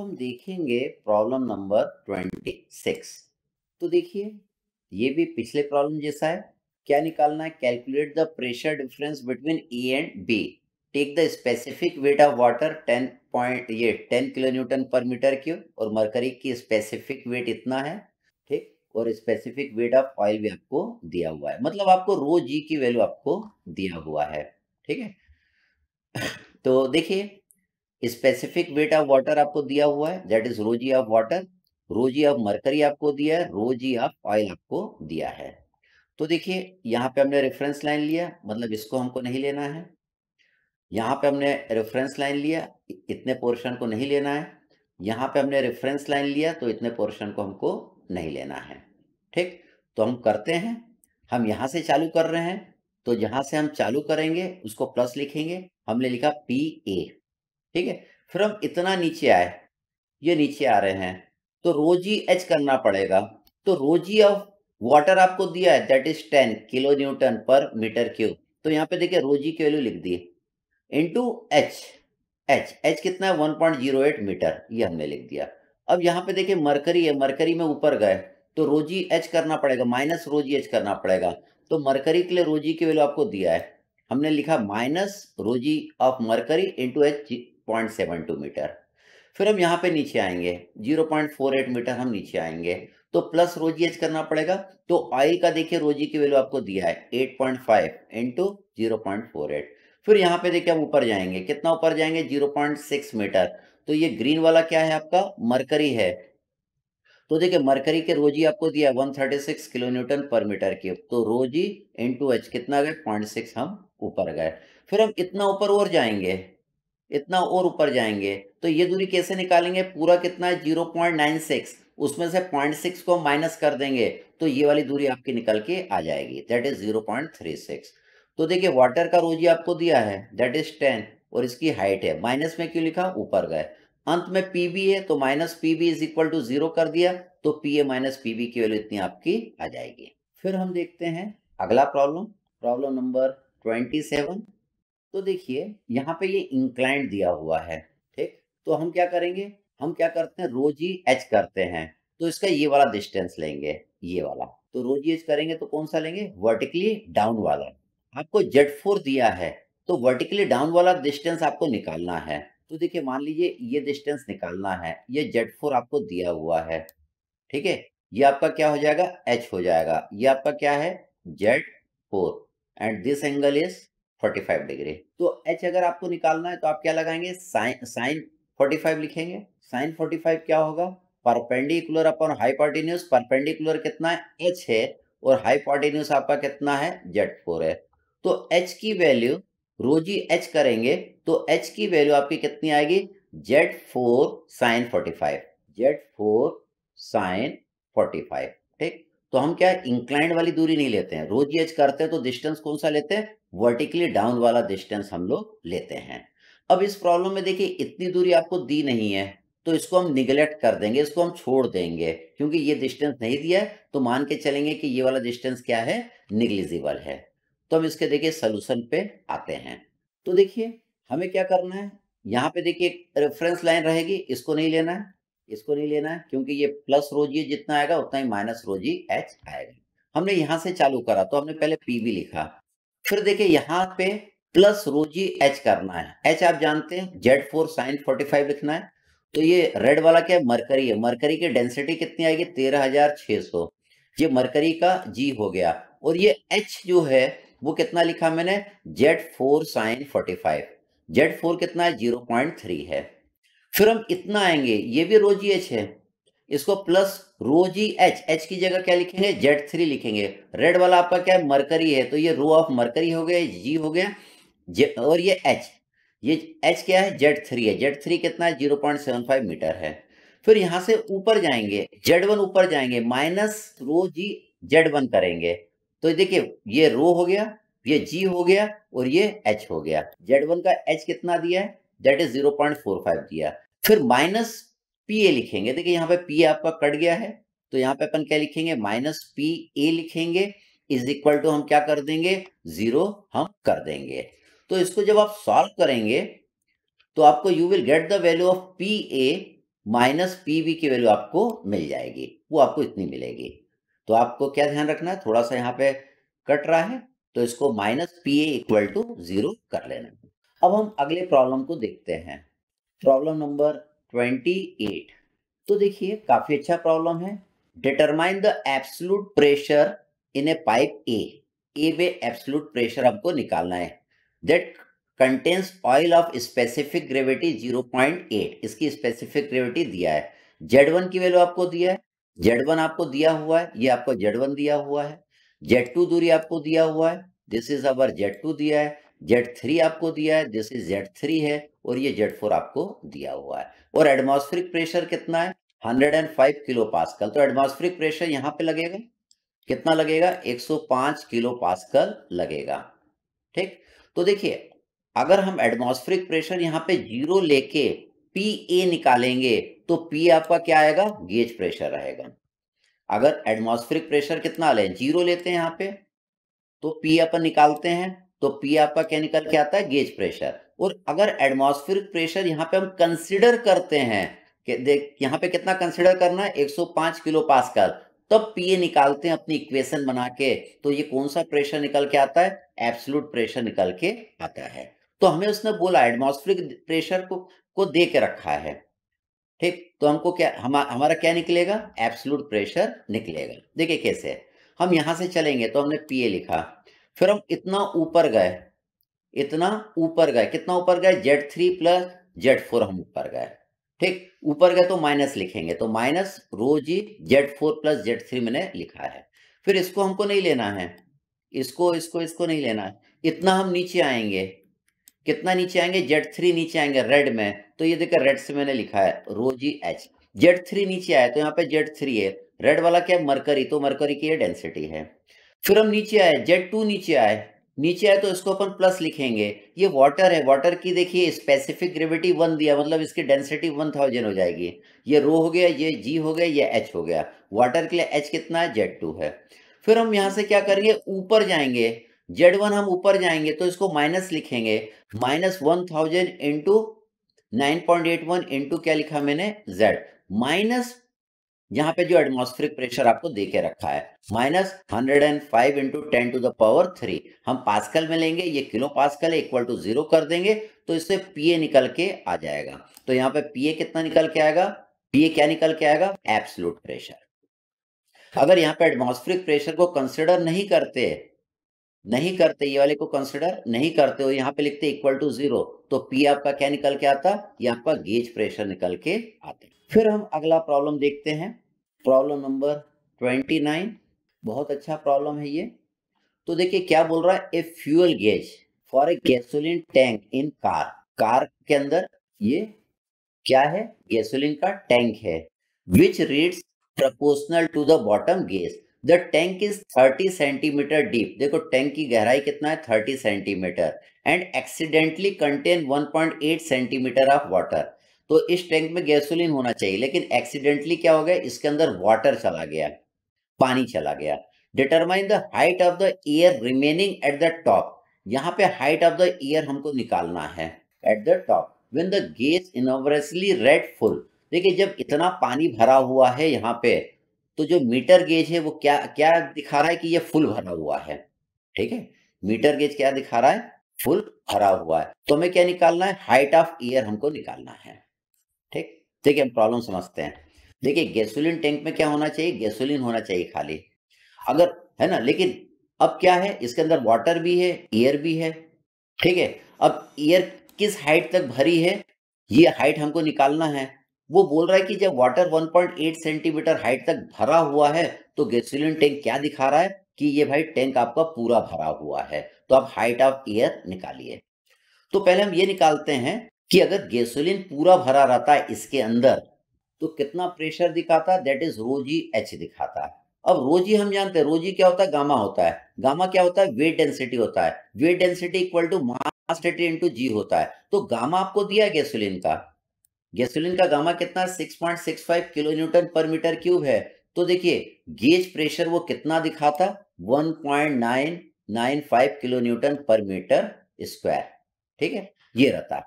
हम देखेंगे problem number twenty six तो देखिए ये भी पिछले प्रॉब्लम जैसा है क्या निकालना है calculate the pressure difference between E and B take the specific weight of water ten point ये ten kilo newton per metre cube और मरकरी की स्पेसिफिक वेट इतना है ठीक और स्पेसिफिक वेट ऑफ ऑयल भी आपको दिया हुआ है मतलब आपको रो जी की वैल्यू आपको दिया हुआ है ठीक है तो देखिए स्पेसिफिक वेट ऑफ वाटर आपको दिया हुआ है that is rho g of water rho g of mercury आपको दिया है रोजी ऑफ ऑयल आपको दिया है तो देखिए यहाँ पे हमने रेफरेंस लाइन लिया मतलब इसको हमको नहीं लेना है यहाँ पे हमने रेफरेंस लाइन लिया इतने पोर्शन को नहीं लेना है यहाँ पे हमने रेफरेंस लाइन लिया तो इतने पोर्शन को हमको नहीं लेना है ठीक तो हम करते हैं हम यहाँ से चालू कर रहे हैं तो जहाँ से हम चालू करेंगे उसको प्लस लिखेंगे हमने लिखा पी ए ठीक है फिर हम इतना नीचे आए ये नीचे आ रहे हैं तो रोजी एच करना पड़ेगा तो रोजी ऑफ वाटर आपको दिया है that is ten kilo newton per metre cube तो यहाँ पे देखिए रोजी की वैल्यू लिख दी इंटू एच एच एच कितना है one point zero eight metre ये हमने लिख दिया अब यहाँ पे देखिए मरकरी है मरकरी में ऊपर गए तो रोजी एच करना पड़ेगा माइनस रोजी एच करना पड़ेगा तो मरकरी के लिए रोजी की वैल्यू आपको दिया है हमने लिखा minus rho g of mercury into H 0.72 metre फिर हम यहाँ पे नीचे आएंगे 0.48 मीटर हम नीचे आएंगे तो प्लस रोजी एच करना पड़ेगा तो आई का देखिए रोजी की वैल्यू आपको दिया है 8.5 पॉइंट फाइव इंटू फिर यहाँ पे देखिए हम ऊपर जाएंगे कितना ऊपर जाएंगे जीरो मीटर तो ये ग्रीन वाला क्या है आपका मरकरी है तो देखिए मरकरी के रोजी आपको दिया one thirty kilo newton per metre की तो रोजी इंटू एच कितना गए 0.6 हम ऊपर गए फिर हम इतना ऊपर और जाएंगे इतना और ऊपर जाएंगे तो ये दूरी कैसे निकालेंगे पूरा कितना है जीरो पॉइंट नाइन सिक्स उसमें से पॉइंट सिक्स को माइनस कर देंगे तो ये वाली दूरी आपकी निकल के आ जाएगी that is zero point three six तो देखिए वाटर का रोजी आपको दिया है दैट इज टेन और इसकी हाइट है माइनस में क्यों लिखा ऊपर गए अंत में पी बी है तो minus P B is equal to zero कर दिया तो P A minus P B की वैल्यू इतनी आपकी आ जाएगी फिर हम देखते हैं अगला problem problem number twenty seven तो देखिए यहाँ पे ये इंक्लाइंट दिया हुआ है ठीक तो हम क्या करेंगे हम क्या करते हैं रोजी एच करते हैं तो इसका ये वाला डिस्टेंस लेंगे ये वाला तो रोजी एच करेंगे तो कौन सा लेंगे वर्टिकली डाउन वाला आपको जेड फोर दिया है तो वर्टिकली डाउन वाला डिस्टेंस आपको निकालना है तो देखिए मान लीजिए ये डिस्टेंस निकालना है ये जेड फोर आपको दिया हुआ है ठीक है ये आपका क्या हो जाएगा एच हो जाएगा ये आपका क्या है Z four and this angle is forty five degree तो एच अगर आपको निकालना है तो आप क्या लगाएंगे साइन साइन फोर्टी फाइव लिखेंगे साइन फोर्टी फाइव क्या होगा परपेंडिकुलर अपॉन हाइपोटिन्यूस परपेंडिकुलर कितना है एच है और हाइपोटिन्यूस आपका कितना है जेड फोर है तो एच की वैल्यू रोजी एच करेंगे तो एच की वैल्यू आपकी कितनी आएगी Z four sine forty five Z four sine forty five ठीक तो हम क्या इंक्लाइंड वाली दूरी नहीं लेते हैं रोज एज करते हैं तो डिस्टेंस कौन सा लेते हैं वर्टिकली डाउन वाला डिस्टेंस हम लोग लेते हैं अब इस प्रॉब्लम में देखिए इतनी दूरी आपको दी नहीं है तो इसको हम निगलेक्ट कर देंगे इसको हम छोड़ देंगे क्योंकि ये डिस्टेंस नहीं दिया है तो मान के चलेंगे कि ये वाला डिस्टेंस क्या है निग्लिजिबल है तो हम इसके देखिए सोल्यूशन पे आते हैं तो देखिए हमें क्या करना है यहाँ पे देखिए रेफरेंस लाइन रहेगी इसको नहीं लेना है इसको नहीं लेना है क्योंकि ये प्लस रोजी जितना आएगा उतना ही माइनस रोजी एच आएगा हमने यहां से चालू करा तो हमने पहले पी भी लिखा फिर देखिए यहां पे प्लस रोजी एच करना है एच आप जानते हैं Z four sine forty five लिखना है तो ये रेड वाला क्या है मरकरी है मरकरी की डेंसिटी कितनी आएगी तेरह हजार छह सौ ये मरकरी का जी हो गया और ये एच जो है वो कितना लिखा मैंने Z four sine forty five Z four कितना है जीरो पॉइंट थ्री है फिर हम इतना आएंगे ये भी रो जी एच है इसको plus rho G H H की जगह क्या लिखेंगे जेड थ्री लिखेंगे रेड वाला आपका क्या है मरकरी है तो ये रो ऑफ मरकरी हो गया जी तो हो गया और ये एच ये एच क्या है जेड थ्री है जेड थ्री कितना है zero point seven five metre है फिर यहां से ऊपर जाएंगे जेड वन ऊपर जाएंगे minus rho G Z one करेंगे तो देखिए ये रो हो गया ये जी हो गया और ये एच हो गया जेड वन का एच कितना दिया है that is zero point four five दिया फिर माइनस पी ए लिखेंगे देखिए यहाँ पे पी आपका कट गया है तो यहाँ पे अपन क्या लिखेंगे माइनस पी ए लिखेंगे इज इक्वल टू हम क्या कर देंगे जीरो हम कर देंगे तो इसको जब आप सॉल्व करेंगे तो आपको you will get the value of P A minus P B की वैल्यू आपको मिल जाएगी वो आपको इतनी मिलेगी तो आपको क्या ध्यान रखना है थोड़ा सा यहाँ पे कट रहा है तो इसको minus P A equal to zero कर लेना अब हम अगले प्रॉब्लम को देखते हैं प्रॉब्लम नंबर ट्वेंटी एट तो देखिए काफी अच्छा प्रॉब्लम है determine the absolute pressure in a pipe a a way absolute pressure हमको निकालना है that contains oil of specific gravity 0.8 इसकी स्पेसिफिक ग्रेविटी दिया है वन की वैल्यू आपको दिया है वन आपको दिया हुआ है ये आपको जेड वन दिया हुआ है जेड टू दूरी आपको दिया हुआ है this is our Z two दिया है जेड थ्री आपको दिया है जैसे जेड थ्री है और ये जेड फोर आपको दिया हुआ है और एटमॉस्फेरिक प्रेशर कितना है 105 किलो पास्कल तो एटमॉस्फेरिक प्रेशर यहाँ पे लगेगा कितना लगेगा 105 किलो पास्कल लगेगा ठीक तो देखिए अगर हम एटमॉस्फेरिक प्रेशर यहाँ पे जीरो लेके पी ए निकालेंगे तो पी आपका क्या आएगा गेज प्रेशर रहेगा अगर एटमॉस्फेरिक प्रेशर कितना ले जीरो लेते हैं यहाँ पे तो पी अपन निकालते हैं तो पी आपका क्या निकल के आता है गेज प्रेशर और अगर एटमॉस्फेरिक प्रेशर यहाँ पे हम कंसिडर करते हैं कि देख यहाँ पे कितना कंसिडर करना है 105 किलो कर तब तो पीए निकालते हैं अपनी इक्वेशन बना के तो ये कौन सा प्रेशर निकल के आता है एब्सोल्यूट प्रेशर निकल के आता है तो हमें उसने बोला एटमॉस्फेरिक प्रेशर को को दे के रखा है ठीक तो हमको क्या हम, हमारा क्या निकलेगा एब्सोल्यूट प्रेशर निकलेगा देखिए कैसे हम यहां से चलेंगे तो हमने पीए लिखा फिर हम इतना ऊपर गए इतना ऊपर गए कितना ऊपर गए Z three plus Z four हम ऊपर गए ठीक ऊपर गए तो माइनस लिखेंगे तो minus rho G Z four plus Z three मैंने लिखा है फिर इसको हमको नहीं लेना है इसको इसको इसको नहीं लेना है इतना हम नीचे आएंगे कितना नीचे आएंगे जेड थ्री नीचे आएंगे रेड में तो ये देखिए रेड से मैंने लिखा है rho G H Z three नीचे आया तो यहाँ पे जेड थ्री है रेड वाला क्या है मरकरी तो मरकरी की ये डेंसिटी है फिर हम नीचे आए जेड टू नीचे आए नीचे आए तो इसको अपन प्लस लिखेंगे ये वाटर है वाटर की देखिए स्पेसिफिक ग्रेविटी वन दिया मतलब इसकी डेंसिटी वन थाउजेंड हो जाएगी ये रो हो गया ये जी हो गया ये एच हो गया वाटर के लिए एच कितना है जेड टू है फिर हम यहाँ से क्या करेंगे ऊपर जाएंगे जेड वन हम ऊपर जाएंगे तो इसको माइनस लिखेंगे minus one thousand into nine point eight one into क्या लिखा मैंने जेड माइनस यहाँ पे जो एटमोस्फेरिक प्रेशर आपको दे के रखा है minus hundred and five into ten to the power three हम पास्कल में लेंगे ये किलो पास्कल है इक्वल टू जीरो कर देंगे तो इससे पीए निकल के आ जाएगा तो यहाँ पे पीए कितना निकल के आएगा पीए क्या निकल के आएगा एब्सोल्यूट प्रेशर अगर यहाँ पे एटमोस्फेरिक प्रेशर को कंसिडर नहीं करते नहीं करते ये वाले को कंसिडर नहीं करते हो यहाँ पे लिखते इक्वल टू जीरो तो पी आपका क्या निकल के आता ये आपका गेज प्रेशर निकल के आते फिर हम अगला प्रॉब्लम देखते हैं प्रॉब्लम नंबर ट्वेंटी नाइन बहुत अच्छा प्रॉब्लम है ये तो देखिए क्या बोल रहा है a fuel gauge for a gasoline tank in car car के अंदर ये क्या है गैसोलिन का टैंक है which reads proportional to the bottom gauge the tank is 30 centimetre deep देखो टैंक की गहराई कितना है 30 centimetre and accidentally contain 1.8 centimetre of water तो इस टैंक में गैसोलीन होना चाहिए लेकिन एक्सीडेंटली क्या हो गया इसके अंदर वाटर चला गया पानी चला गया determine the height of the air remaining at the top यहाँ पे हाइट ऑफ द ईयर हमको निकालना है at the top when the gas inversely read full देखिए जब इतना पानी भरा हुआ है यहाँ पे तो जो मीटर गेज है वो क्या क्या दिखा रहा है कि ये फुल भरा हुआ है ठीक है मीटर गेज क्या दिखा रहा है फुल भरा हुआ है तो हमें क्या निकालना है हाइट ऑफ ईयर हमको निकालना है ठीक ठीक है हम प्रॉब्लम समझते हैं देखिए गैसोलीन टैंक में क्या होना चाहिए गैसोलीन होना चाहिए खाली अगर है ना लेकिन अब क्या है इसके अंदर वाटर भी है ईयर भी है ठीक है अब ईयर किस हाइट तक भरी है ये हाइट हमको निकालना है वो बोल रहा है कि जब वाटर 1.8 सेंटीमीटर हाइट तक भरा हुआ है तो गैसोलिन टैंक क्या दिखा रहा है कि ये भाई टैंक आपका पूरा भरा हुआ है तो आप हाइट ऑफ एयर निकालिए तो पहले हम ये निकालते हैं कि अगर गैसोलिन पूरा भरा रहता है इसके अंदर तो कितना प्रेशर दिखाता है दैट इज रोजी एच दिखाता है अब रोजी हम जानते हैं रोजी क्या होता है गामा होता है गामा क्या होता है वेट डेंसिटी होता है weight density equal to mass density into G होता है तो गामा आपको दिया गैसोलिन का गैसोलीन का गामा कितना 6.65 kilo newton per metre cube है तो देखिए गेज प्रेशर वो कितना दिखाता 1.995 kilo newton per metre square ठीक है ये रहता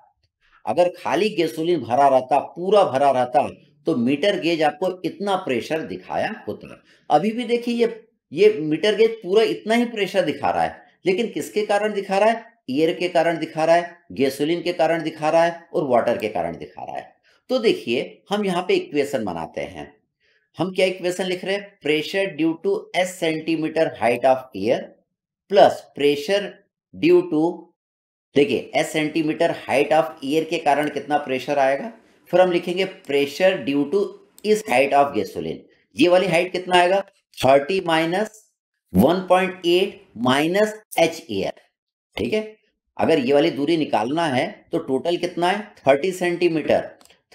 अगर खाली गैसोलीन भरा रहता पूरा भरा रहता तो मीटर गेज आपको इतना प्रेशर दिखाया होता अभी भी देखिए ये ये मीटर गेज पूरा इतना ही प्रेशर दिखा रहा है लेकिन किसके कारण दिखा रहा है एयर के कारण दिखा रहा है गैसोलीन के कारण दिखा रहा है और वाटर के कारण दिखा रहा है तो देखिए हम यहाँ पे इक्वेशन बनाते हैं हम क्या इक्वेशन लिख रहे हैं pressure due to S centimetre height of air plus pressure due to देखिए S centimetre height of air के कारण कितना प्रेशर आएगा फिर हम लिखेंगे प्रेशर ड्यू टू इस हाइट ऑफ गैसोलिन ये वाली हाइट कितना आएगा thirty minus one point eight minus H air ठीक है अगर ये वाली दूरी निकालना है तो टोटल कितना है थर्टी सेंटीमीटर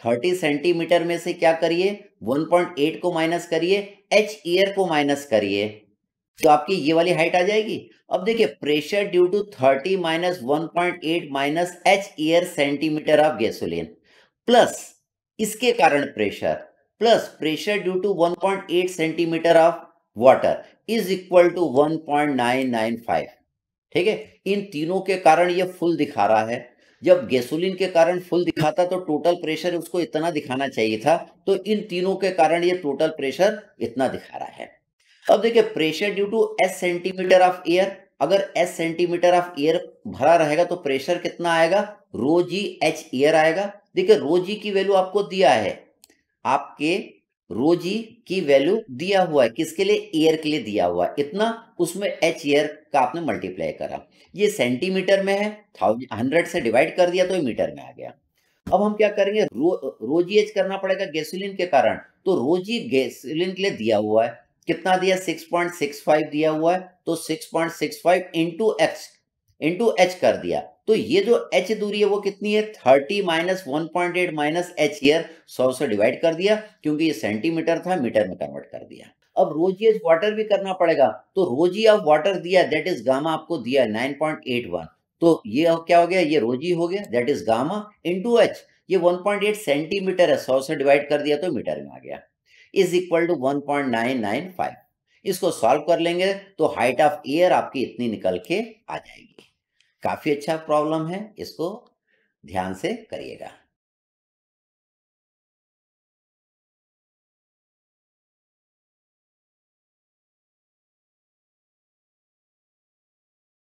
थर्टी सेंटीमीटर में से क्या करिए वन पॉइंट एट को माइनस करिए एच ईयर को माइनस करिए तो आपकी ये वाली हाइट आ जाएगी अब देखिए pressure due to thirty minus one point eight minus H air centimetre of gasoline plus इसके कारण pressure plus pressure due to 1.8 centimetre of water is equal to 1.995 ठीक है इन तीनों के कारण ये फुल दिखा रहा है जब गैसोलीन के कारण फुल दिखाता तो टोटल प्रेशर उसको इतना दिखाना चाहिए था तो इन तीनों के कारण ये टोटल प्रेशर इतना दिखा रहा है अब देखिए pressure due to S centimetre of air अगर एस सेंटीमीटर ऑफ एयर भरा रहेगा तो प्रेशर कितना आएगा रो जी एच एयर आएगा देखिए रो जी की वैल्यू आपको दिया है आपके रोजी की वैल्यू दिया हुआ है किसके लिए एयर के लिए दिया हुआ है इतना उसमें एच एयर का आपने मल्टीप्लाई करा ये सेंटीमीटर में है हंड्रेड से डिवाइड कर दिया तो ये मीटर में आ गया अब हम क्या करेंगे रो, एज करना पड़ेगा गैसोलीन के कारण तो रोज ये गैसोलीन के लिए दिया हुआ है कितना दिया 6.65 दिया हुआ है तो 6.65 point into X into H कर दिया तो ये जो एच दूरी है वो कितनी है thirty minus one point eight minus H air सौ से डिवाइड कर दिया क्योंकि ये सेंटीमीटर था मीटर में कन्वर्ट कर दिया अब रोज एज वाटर भी करना पड़ेगा तो रोजी ऑफ वाटर दिया दैट इज गामा आपको दिया नाइन पॉइंट एट वन तो ये क्या हो गया ये रोजी हो गया that is gamma into H ये वन पॉइंट एट सेंटीमीटर है सौ से डिवाइड कर दिया तो मीटर में आ गया is equal to one point nine nine five इसको सॉल्व कर लेंगे तो हाइट ऑफ एयर आपकी इतनी निकल के आ जाएगी काफी अच्छा प्रॉब्लम है इसको ध्यान से करिएगा